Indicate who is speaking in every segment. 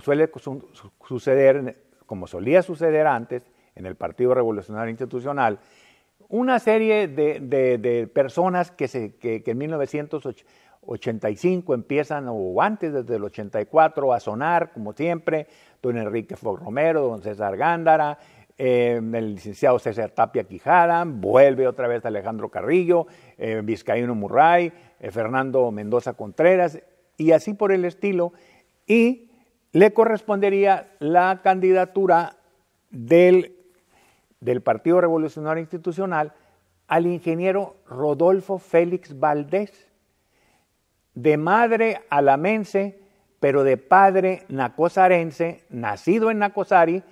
Speaker 1: suele suceder, como solía suceder antes en el Partido Revolucionario Institucional, una serie de, personas que, se, en 1985 empiezan, o antes, desde el 84, a sonar, como siempre, don Enrique Fox Romero, don César Gándara, em, el licenciado César Tapia Quijada, vuelve otra vez Alejandro Carrillo, em, Vizcaíno Murray, eh, Fernando Mendoza Contreras, y así por el estilo, y le correspondería la candidatura del, Partido Revolucionario Institucional al ingeniero Rodolfo Félix Valdés, de madre alamense, pero de padre nacosarense, nacido en Nacosari,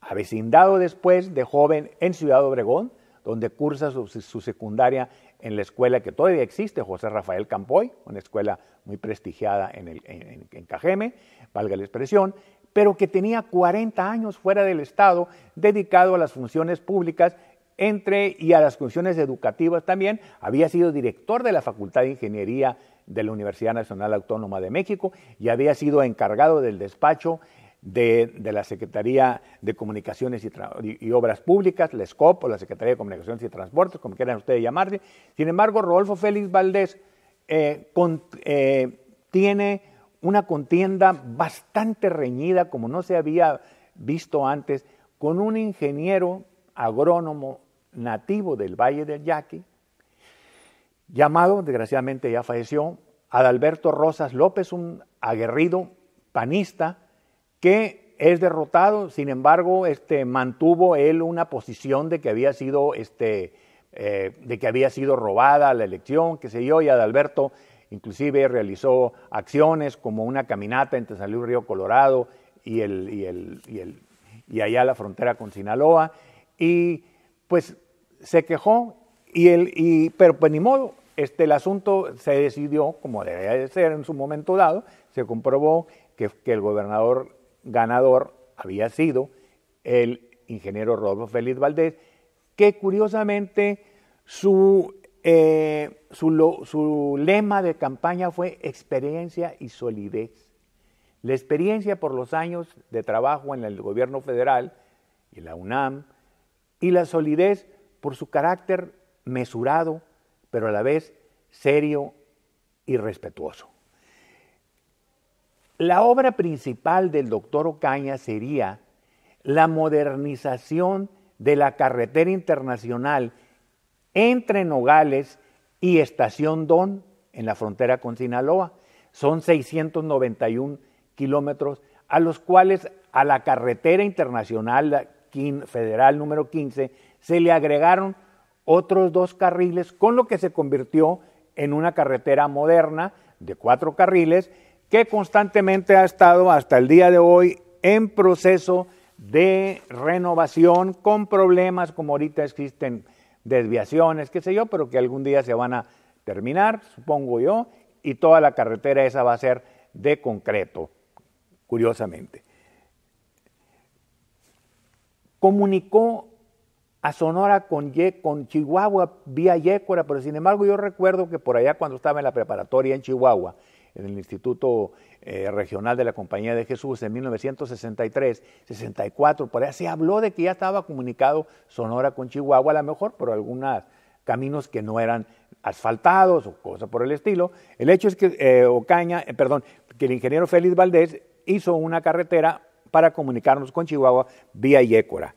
Speaker 1: avecindado después de joven en Ciudad Obregón, donde cursa su secundaria en la escuela que todavía existe, José Rafael Campoy, una escuela muy prestigiada en, Cajeme, valga la expresión, pero que tenía 40 años fuera del Estado dedicado a las funciones públicas entre y a las funciones educativas también. Había sido director de la Facultad de Ingeniería de la Universidad Nacional Autónoma de México y había sido encargado del despacho de, la Secretaría de Comunicaciones y, Obras Públicas, la SCOP o la Secretaría de Comunicaciones y Transportes, como quieran ustedes llamarle. Sin embargo, Rodolfo Félix Valdés eh, eh, tiene una contienda bastante reñida, como no se había visto antes, con un ingeniero agrónomo nativo del Valle del Yaqui, llamado, desgraciadamente ya falleció, Adalberto Rosas López, un aguerrido panista que es derrotado, sin embargo, este, mantuvo él una posición de que había sido, este, eh, de que había sido robada la elección, que se yo, y Adalberto inclusive realizó acciones como una caminata entre San Luis Río Colorado y, el, y, allá la frontera con Sinaloa, y pues se quejó, y el, y, pero pues ni modo, este, el asunto se decidió como debía de ser en su momento dado, se comprobó que, que el gobernador ganador había sido el ingeniero Rodolfo Félix Valdés, que curiosamente su, eh, su lema de campaña fue experiencia y solidez. La experiencia por los años de trabajo en el gobierno federal y la UNAM, y la solidez por su carácter mesurado, pero a la vez serio y respetuoso. La obra principal del doctor Ocaña sería la modernización de la carretera internacional entre Nogales y Estación Don, en la frontera con Sinaloa. Son 691 kilómetros, a los cuales a la carretera internacional federal número 15 se le agregaron otros dos carriles, con lo que se convirtió en una carretera moderna de cuatro carriles que constantemente ha estado hasta el día de hoy en proceso de renovación con problemas como ahorita existen desviaciones, qué sé yo, pero que algún día se van a terminar, supongo yo, y toda la carretera esa va a ser de concreto, curiosamente. Comunicó a Sonora con, Chihuahua vía Yécora, pero sin embargo yo recuerdo que por allá cuando estaba en la preparatoria en Chihuahua, en el Instituto eh, Regional de la Compañía de Jesús en 1963, 64, por ahí se habló de que ya estaba comunicado Sonora con Chihuahua, a lo mejor por algunos caminos que no eran asfaltados o cosas por el estilo. El hecho es que eh, Ocaña, eh, perdón, que el ingeniero Félix Valdés hizo una carretera para comunicarnos con Chihuahua vía Yécora.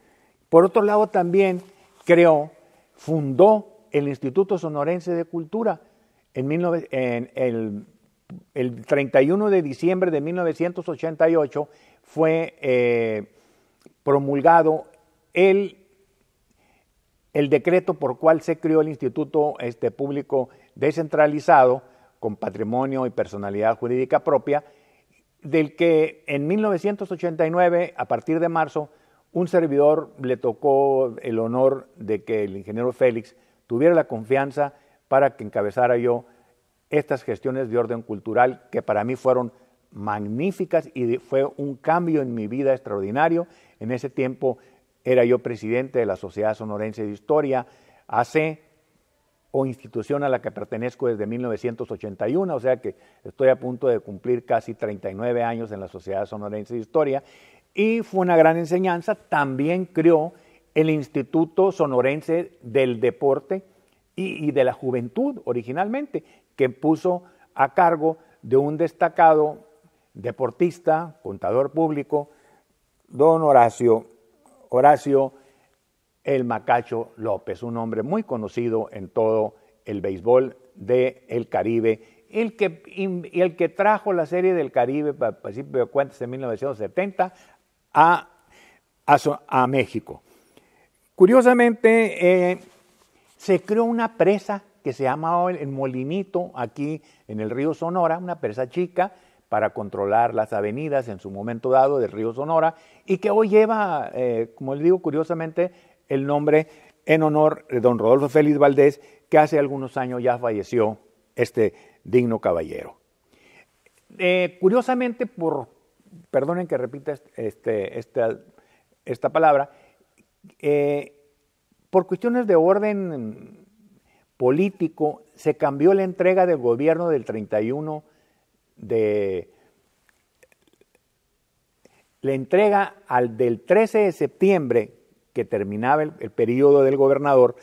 Speaker 1: Por otro lado, también creó, fundó el Instituto Sonorense de Cultura en, en el el 31 de diciembre de 1988 fue eh, promulgado el, el, decreto por cual se creó el Instituto este, Público Descentralizado con patrimonio y personalidad jurídica propia, del que en 1989, a partir de marzo, un servidor le tocó el honor de que el ingeniero Félix tuviera la confianza para que encabezara yo estas gestiones de orden cultural que para mí fueron magníficas y fue un cambio en mi vida extraordinario. En ese tiempo era yo presidente de la Sociedad Sonorense de Historia, AC, o institución a la que pertenezco desde 1981, o sea que estoy a punto de cumplir casi 39 años en la Sociedad Sonorense de Historia, y fue una gran enseñanza. También creó el Instituto Sonorense del Deporte y, y de la Juventud originalmente, que puso a cargo de un destacado deportista, contador público, don Horacio, Horacio el Macacho López, un hombre muy conocido en todo el béisbol del Caribe, el que, el que trajo la serie del Caribe para principios de cuentas en 1970 a, a, México. Curiosamente, eh, se creó una presa que se llama el molinito aquí en el río Sonora, una presa chica para controlar las avenidas en su momento dado del río Sonora y que hoy lleva, eh, como le digo curiosamente, el nombre en honor de don Rodolfo Félix Valdés, que hace algunos años ya falleció este digno caballero. Eh, curiosamente, por, perdonen que repita este, esta, esta palabra, eh, por cuestiones de orden político, se cambió la entrega del gobierno del 31 de... La entrega al del 13 de septiembre, que terminaba el, periodo del gobernador,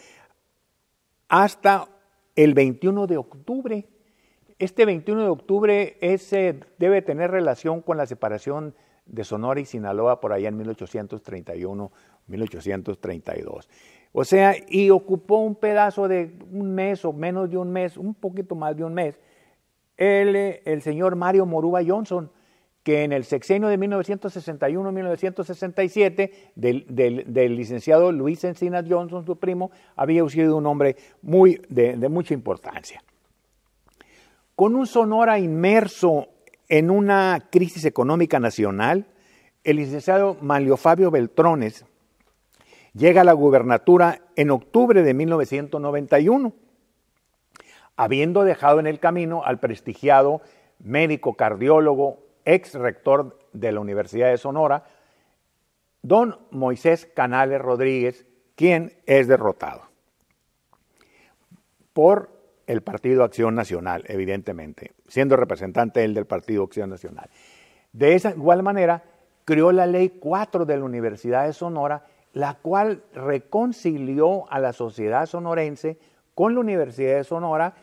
Speaker 1: hasta el 21 de octubre. Este 21 de octubre debe tener relación con la separación de Sonora y Sinaloa por allá en 1831-1832. O sea, y ocupó un pedazo de un mes o menos de un mes, un poquito más de un mes, el, eh, el señor Mario Moruba Johnson, que en el sexenio de 1961-1967 del, del, del, licenciado Luis Encinas Johnson, su primo, había sido un hombre muy, de, mucha importancia. Con un Sonora inmerso en una crisis económica nacional, el licenciado Mario Fabio Beltrones, Llega a la gubernatura en octubre de 1991, habiendo dejado en el camino al prestigiado médico cardiólogo, ex rector de la Universidad de Sonora, don Moisés Canales Rodríguez, quien es derrotado por el Partido Acción Nacional, evidentemente, siendo representante él del Partido Acción Nacional. De esa igual manera, creó la Ley 4 de la Universidad de Sonora, la cual reconcilió a la sociedad sonorense con la Universidad de Sonora,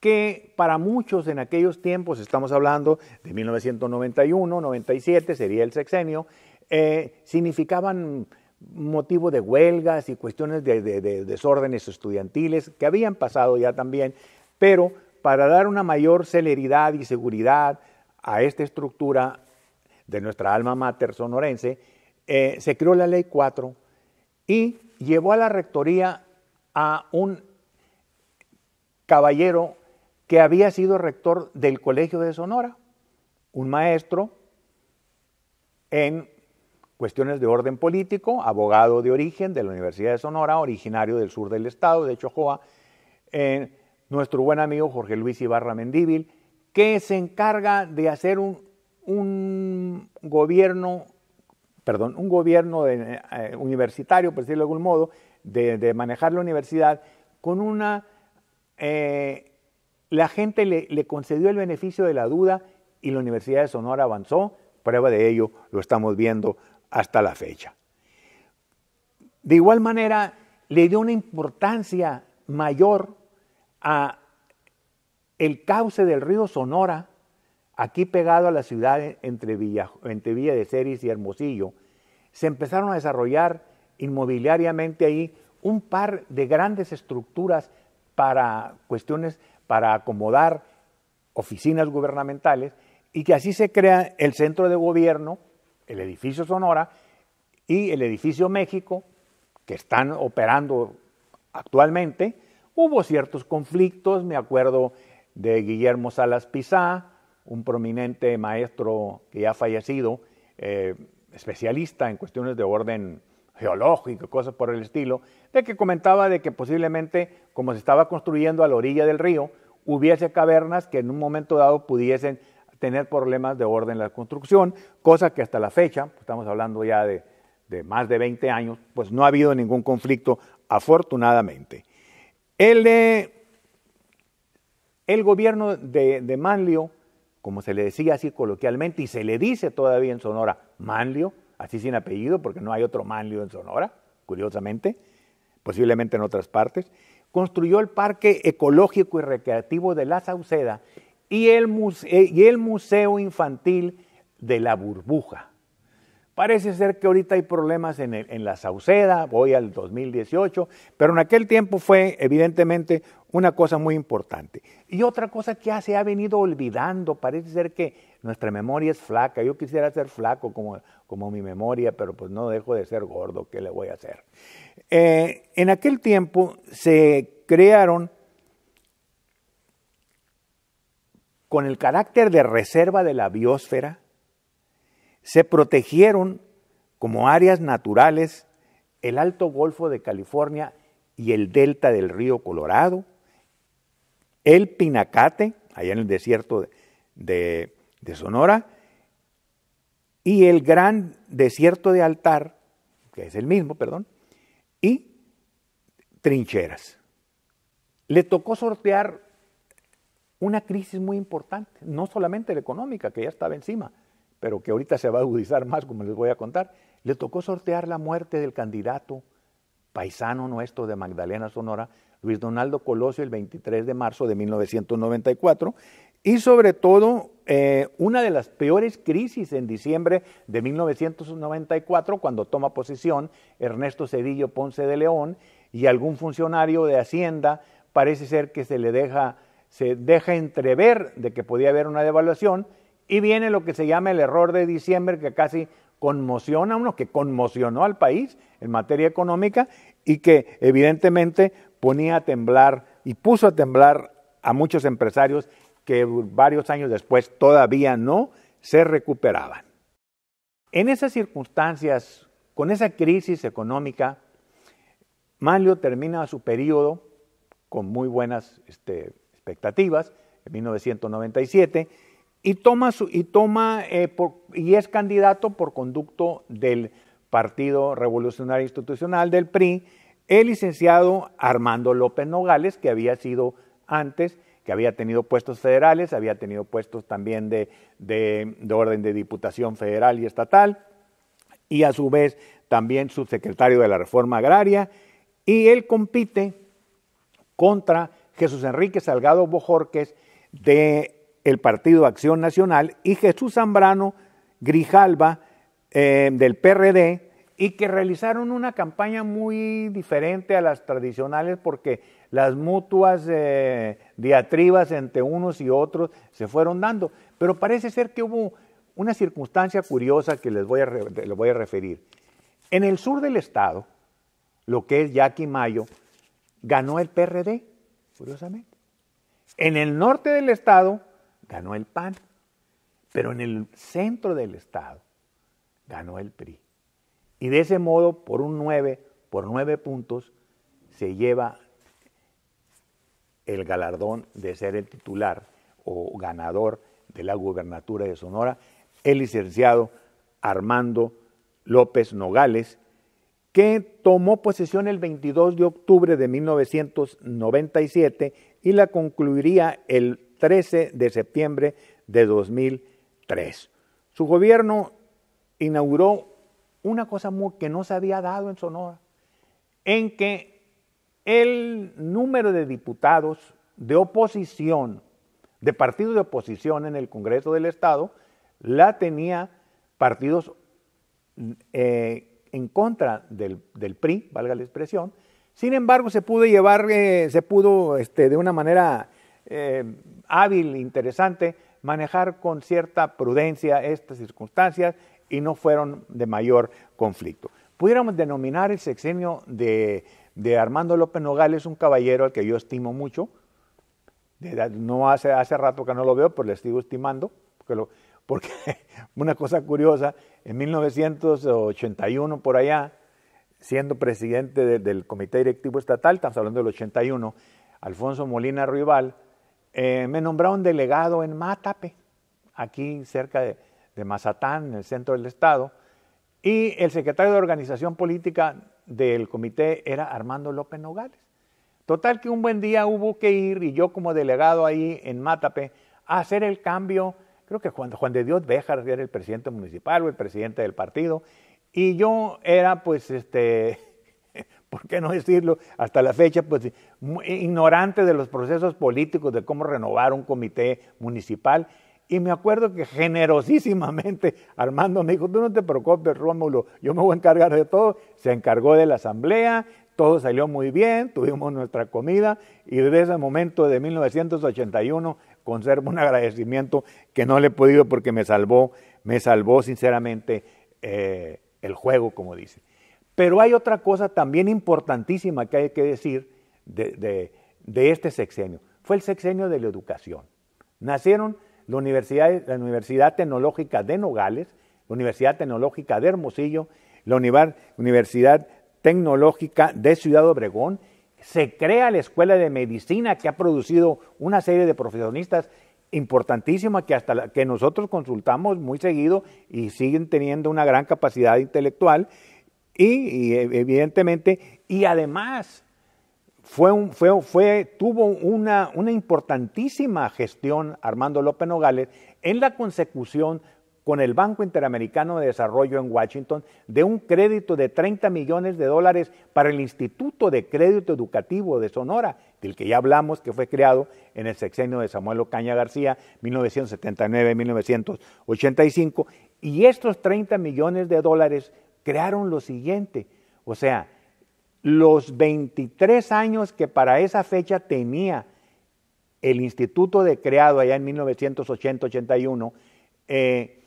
Speaker 1: que para muchos en aquellos tiempos, estamos hablando de 1991, 97, sería el sexenio, eh, significaban motivo de huelgas y cuestiones de, desórdenes estudiantiles que habían pasado ya también, pero para dar una mayor celeridad y seguridad a esta estructura de nuestra alma mater sonorense, eh, se creó la Ley 4 y llevó a la rectoría a un caballero que había sido rector del Colegio de Sonora, un maestro en cuestiones de orden político, abogado de origen de la Universidad de Sonora, originario del sur del estado, de Chojoa, eh, nuestro buen amigo Jorge Luis Ibarra Mendíbil, que se encarga de hacer un gobierno perdón, un gobierno eh, universitario, por decirlo de algún modo, de, manejar la universidad con una... Eh, la gente le, le concedió el beneficio de la duda y la Universidad de Sonora avanzó, prueba de ello lo estamos viendo hasta la fecha. De igual manera, le dio una importancia mayor a el cauce del río Sonora aquí pegado a la ciudad entre Villa, de Ceris y Hermosillo, se empezaron a desarrollar inmobiliariamente ahí un par de grandes estructuras para cuestiones, para acomodar oficinas gubernamentales y que así se crea el centro de gobierno, el edificio Sonora y el edificio México, que están operando actualmente. Hubo ciertos conflictos, me acuerdo de Guillermo Salas Pizá, un prominente maestro que ya ha fallecido, eh, especialista en cuestiones de orden geológico, cosas por el estilo, de que comentaba de que posiblemente, como se estaba construyendo a la orilla del río, hubiese cavernas que en un momento dado pudiesen tener problemas de orden en la construcción, cosa que hasta la fecha, estamos hablando ya de, más de 20 años, pues no ha habido ningún conflicto, afortunadamente. El, el gobierno de Manlio como se le decía así coloquialmente, y se le dice todavía en Sonora, Manlio, así sin apellido, porque no hay otro Manlio en Sonora, curiosamente, posiblemente en otras partes, construyó el Parque Ecológico y Recreativo de La Sauceda y el, Museo, eh, y el Museo Infantil de La Burbuja. Parece ser que ahorita hay problemas en, la Sauceda, voy al 2018, pero en aquel tiempo fue evidentemente una cosa muy importante. Y otra cosa que ya se ha venido olvidando, parece ser que nuestra memoria es flaca, yo quisiera ser flaco como, mi memoria, pero pues no dejo de ser gordo, ¿qué le voy a hacer? Eh, en aquel tiempo se crearon con el carácter de reserva de la biosfera, se protegieron como áreas naturales el Alto Golfo de California y el delta del río Colorado, el Pinacate, allá en el desierto de, Sonora, y el gran desierto de altar, que es el mismo, perdón, y trincheras. Le tocó sortear una crisis muy importante, no solamente la económica, que ya estaba encima, pero que ahorita se va a agudizar más, como les voy a contar, le tocó sortear la muerte del candidato paisano nuestro de Magdalena, Sonora, Luis Donaldo Colosio, el 23 de marzo de 1994, y sobre todo eh, una de las peores crisis en diciembre de 1994, cuando toma posición Ernesto Cedillo Ponce de León y algún funcionario de Hacienda parece ser que se le deja, se deja entrever de que podía haber una devaluación y viene lo que se llama el error de diciembre, que casi conmociona a uno, que conmocionó al país en materia económica y que evidentemente ponía a temblar y puso a temblar a muchos empresarios que varios años después todavía no se recuperaban. En esas circunstancias, con esa crisis económica, Manlio termina su periodo con muy buenas este, expectativas, en 1997, y toma, y, toma eh, por, y es candidato por conducto del Partido Revolucionario Institucional del PRI, el licenciado Armando López Nogales, que había sido antes, que había tenido puestos federales, había tenido puestos también de, de orden de diputación federal y estatal, y a su vez también subsecretario de la Reforma Agraria, y él compite contra Jesús Enrique Salgado Bojorques de el Partido Acción Nacional, y Jesús Zambrano Grijalva eh, del PRD, y que realizaron una campaña muy diferente a las tradicionales porque las mutuas eh, diatribas entre unos y otros se fueron dando. Pero parece ser que hubo una circunstancia curiosa que les voy a, les voy a referir. En el sur del estado, lo que es Yaqui Mayo, ganó el PRD, curiosamente. En el norte del estado ganó el PAN, pero en el centro del Estado ganó el PRI. Y de ese modo, por un 9, por 9 puntos, se lleva el galardón de ser el titular o ganador de la gubernatura de Sonora, el licenciado Armando López Nogales, que tomó posesión el 22 de octubre de 1997 y la concluiría el 13 de septiembre de 2003. Su gobierno inauguró una cosa que no se había dado en Sonora, en que el número de diputados de oposición, de partidos de oposición en el Congreso del Estado, la tenía partidos eh, en contra del, PRI, valga la expresión. Sin embargo, se pudo llevar, eh, se pudo este, de una manera eh, hábil, interesante, manejar con cierta prudencia estas circunstancias y no fueron de mayor conflicto. Pudiéramos denominar el sexenio de, de Armando López Nogales un caballero al que yo estimo mucho. No hace, hace rato que no lo veo, pero le sigo estimando. Porque, una cosa curiosa, en 1981 por allá, siendo presidente del Comité Directivo Estatal, estamos hablando del 81, Alfonso Molina Rival eh, me nombraron delegado en Mátape, aquí cerca de, Mazatán, en el centro del estado, y el secretario de organización política del comité era Armando López Nogales. Total que un buen día hubo que ir y yo como delegado ahí en Mátape a hacer el cambio, creo que Juan, Juan de Dios Béjar era el presidente municipal o el presidente del partido, y yo era pues este ¿por qué no decirlo? Hasta la fecha, pues ignorante de los procesos políticos, de cómo renovar un comité municipal. Y me acuerdo que generosísimamente Armando me dijo, tú no te preocupes, Rómulo, yo me voy a encargar de todo. Se encargó de la asamblea, todo salió muy bien, tuvimos nuestra comida y desde ese momento de 1981 conservo un agradecimiento que no le he podido porque me salvó, me salvó sinceramente eh, el juego, como dice. Pero hay otra cosa también importantísima que hay que decir de, este sexenio. Fue el sexenio de la educación. Nacieron la Universidad, la Universidad Tecnológica de Nogales, la Universidad Tecnológica de Hermosillo, la Universidad Tecnológica de Ciudad Obregón. Se crea la Escuela de Medicina que ha producido una serie de profesionistas importantísima que hasta que nosotros consultamos muy seguido y siguen teniendo una gran capacidad intelectual y, e, evidentemente, y además fue fue, tuvo una, una, importantísima gestión Armando López Nogales en la consecución con el Banco Interamericano de Desarrollo en Washington de un crédito de 30 millones de dólares para el Instituto de Crédito Educativo de Sonora, del que ya hablamos, que fue creado en el sexenio de Samuel Ocaña García, 1979-1985. Y estos 30 millones de dólares crearon lo siguiente. O sea, los 23 años que para esa fecha tenía el instituto de creado allá en 1980-81, eh,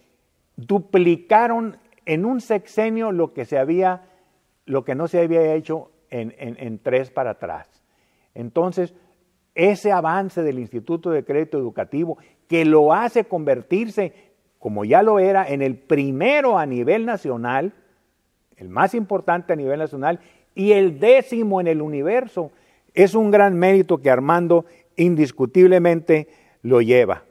Speaker 1: duplicaron en un sexenio lo que se había, lo que no se había hecho en, en tres para atrás. Entonces, ese avance del Instituto de Crédito Educativo que lo hace convertirse, como ya lo era, en el primero a nivel nacional, el más importante a nivel nacional y el décimo en el universo. Es un gran mérito que Armando indiscutiblemente lo lleva.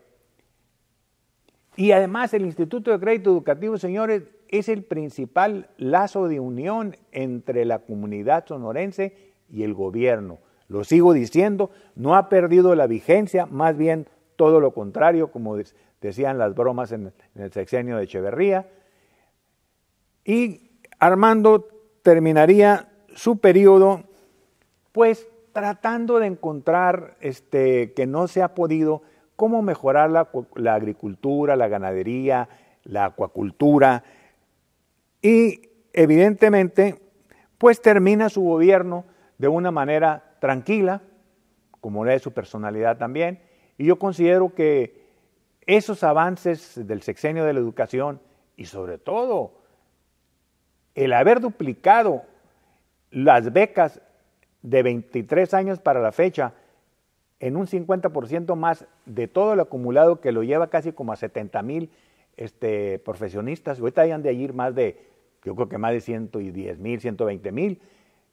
Speaker 1: Y además el Instituto de Crédito Educativo, señores, es el principal lazo de unión entre la comunidad sonorense y el gobierno. Lo sigo diciendo, no ha perdido la vigencia, más bien todo lo contrario, como decían las bromas en el sexenio de Echeverría. Y Armando terminaría su periodo pues tratando de encontrar este, que no se ha podido cómo mejorar la, agricultura, la ganadería, la acuacultura y evidentemente pues termina su gobierno de una manera tranquila, como lo su personalidad también, y yo considero que esos avances del sexenio de la educación y sobre todo el haber duplicado las becas de 23 años para la fecha en un 50% más de todo lo acumulado que lo lleva casi como a 70 mil este, profesionistas. Ahorita hayan de ir más de, yo creo que más de 110 mil, 120 mil,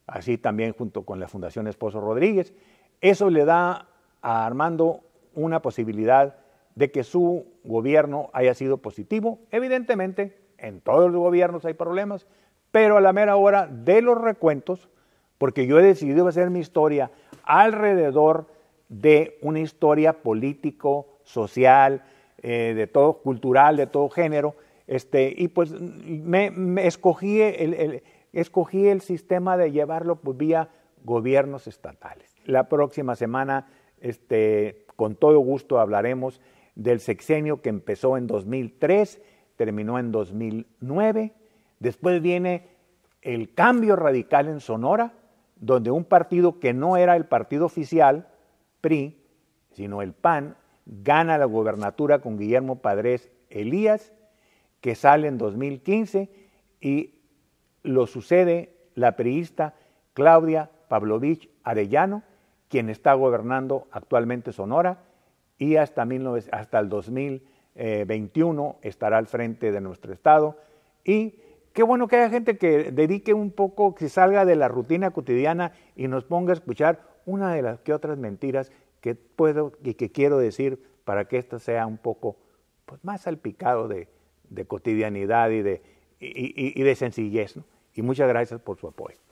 Speaker 1: así también junto con la Fundación Esposo Rodríguez. Eso le da a Armando una posibilidad de que su gobierno haya sido positivo. Evidentemente, en todos los gobiernos hay problemas, pero a la mera hora de los recuentos, porque yo he decidido hacer mi historia alrededor de una historia político, social, eh, de todo, cultural, de todo género, este, y pues me, escogí, el, sistema de llevarlo vía gobiernos estatales. La próxima semana, este, con todo gusto, hablaremos del sexenio que empezó en 2003, terminó en 2009 Después viene el cambio radical en Sonora, donde un partido que no era el partido oficial, PRI, sino el PAN, gana la gobernatura con Guillermo Padres Elías, que sale en 2015 y lo sucede la priista Claudia Pavlovich Arellano, quien está gobernando actualmente Sonora y hasta, hasta el 2021 eh, estará al frente de nuestro estado y Qué bueno que haya gente que dedique un poco, que salga de la rutina cotidiana y nos ponga a escuchar una de las que otras mentiras que puedo y que quiero decir para que esto sea un poco pues, más salpicado de, de cotidianidad y de, de sencillez. ¿no? Y muchas gracias por su apoyo.